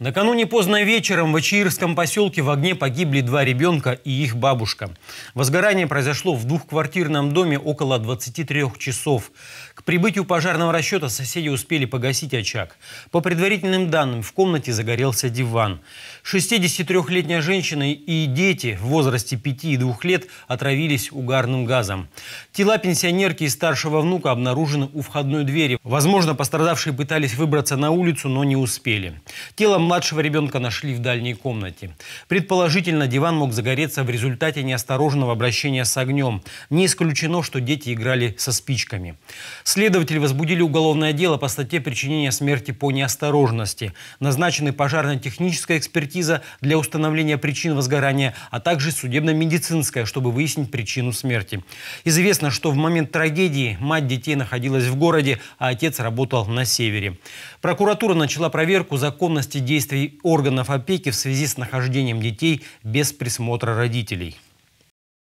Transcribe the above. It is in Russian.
Накануне поздно вечером в Ачиирском поселке в огне погибли два ребенка и их бабушка. Возгорание произошло в двухквартирном доме около 23 часов. К прибытию пожарного расчета соседи успели погасить очаг. По предварительным данным, в комнате загорелся диван. 63-летняя женщина и дети в возрасте 5 и 2 лет отравились угарным газом. Тела пенсионерки и старшего внука обнаружены у входной двери. Возможно, пострадавшие пытались выбраться на улицу, но не успели. Тело младшего ребенка нашли в дальней комнате. Предположительно, диван мог загореться в результате неосторожного обращения с огнем. Не исключено, что дети играли со спичками. Следователи возбудили уголовное дело по статье причинения смерти по неосторожности. Назначены пожарно-техническая экспертиза для установления причин возгорания, а также судебно-медицинская, чтобы выяснить причину смерти. Известно, что в момент трагедии мать детей находилась в городе, а отец работал на севере. Прокуратура начала проверку законности действий действий органов опеки в связи с нахождением детей без присмотра родителей.